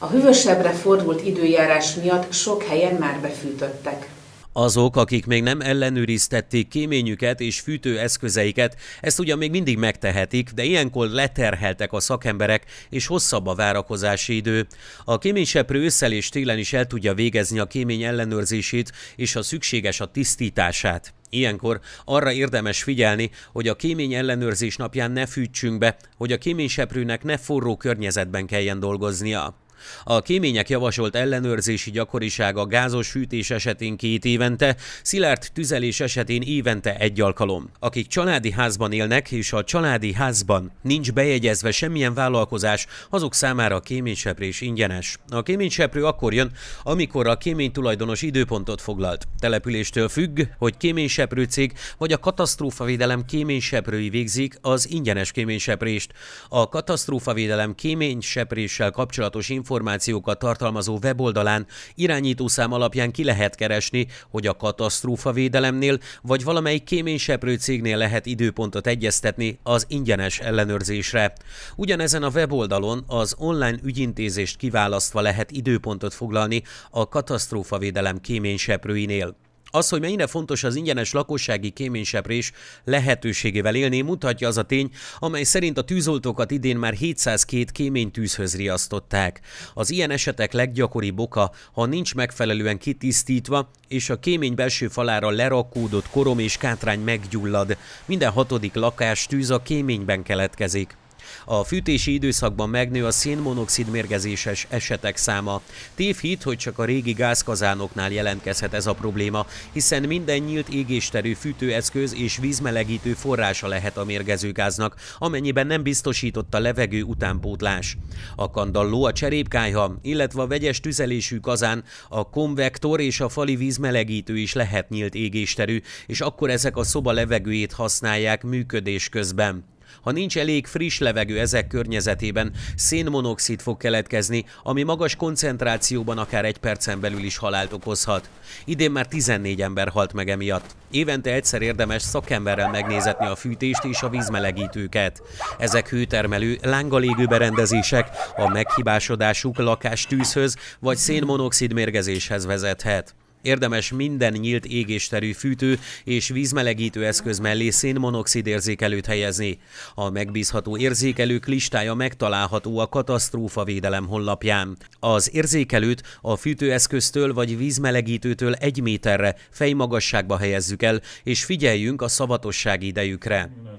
A hűvösebbre fordult időjárás miatt sok helyen már befűtöttek. Azok, akik még nem ellenőriztették kéményüket és fűtőeszközeiket, ezt ugyan még mindig megtehetik, de ilyenkor leterheltek a szakemberek, és hosszabb a várakozási idő. A kéményseprő ősszel és télen is el tudja végezni a kémény ellenőrzését és a szükséges a tisztítását. Ilyenkor arra érdemes figyelni, hogy a kémény ellenőrzés napján ne fűtsünk be, hogy a kéményseprőnek ne forró környezetben kelljen dolgoznia. A kémények javasolt ellenőrzési gyakorisága gázos hűtés esetén két évente, szilárd tüzelés esetén évente egy alkalom. Akik családi házban élnek és a családi házban nincs bejegyezve semmilyen vállalkozás, azok számára a kéményseprés ingyenes. A kéményseprő akkor jön, amikor a kémény tulajdonos időpontot foglalt. Településtől függ, hogy kéményseprő cég vagy a katasztrófavédelem kéményseprői végzik az ingyenes kéményseprést. A katasztrófavédelem kéményseprés kapcsolatos információt információkat tartalmazó weboldalán irányítószám alapján ki lehet keresni, hogy a katasztrófavédelemnél vagy valamelyik kéményseprő cégnél lehet időpontot egyeztetni az ingyenes ellenőrzésre. Ugyanezen a weboldalon az online ügyintézést kiválasztva lehet időpontot foglalni a katasztrófavédelem kéményseprőinél. Az, hogy mennyire fontos az ingyenes lakossági kéményseprés lehetőségével élni, mutatja az a tény, amely szerint a tűzoltókat idén már 702 kéménytűzhöz riasztották. Az ilyen esetek leggyakoribb oka, ha nincs megfelelően kitisztítva, és a kémény belső falára lerakódott korom és kátrány meggyullad. Minden hatodik lakás tűz a kéményben keletkezik. A fűtési időszakban megnő a szénmonoxid mérgezéses esetek száma. Tévhit, hogy csak a régi gázkazánoknál jelentkezhet ez a probléma, hiszen minden nyílt égésterű fűtőeszköz és vízmelegítő forrása lehet a mérgező gáznak, amennyiben nem biztosított a levegő utánpótlás. A kandalló, a cserépkájha, illetve a vegyes tüzelésű kazán, a konvektor és a fali vízmelegítő is lehet nyílt égésterű, és akkor ezek a szoba levegőjét használják működés közben. Ha nincs elég friss levegő ezek környezetében, szénmonoxid fog keletkezni, ami magas koncentrációban akár egy percen belül is halált okozhat. Idén már 14 ember halt meg emiatt. Évente egyszer érdemes szakemberrel megnézetni a fűtést és a vízmelegítőket. Ezek hőtermelő, lángalégű berendezések, a meghibásodásuk lakástűzhöz vagy szénmonoxid mérgezéshez vezethet. Érdemes minden nyílt égésterű fűtő és vízmelegítő eszköz mellé szénmonoxid érzékelőt helyezni. A megbízható érzékelők listája megtalálható a katasztrófa védelem honlapján. Az érzékelőt a fűtőeszköztől vagy vízmelegítőtől egy méterre fejmagasságba helyezzük el, és figyeljünk a szavatosság idejükre.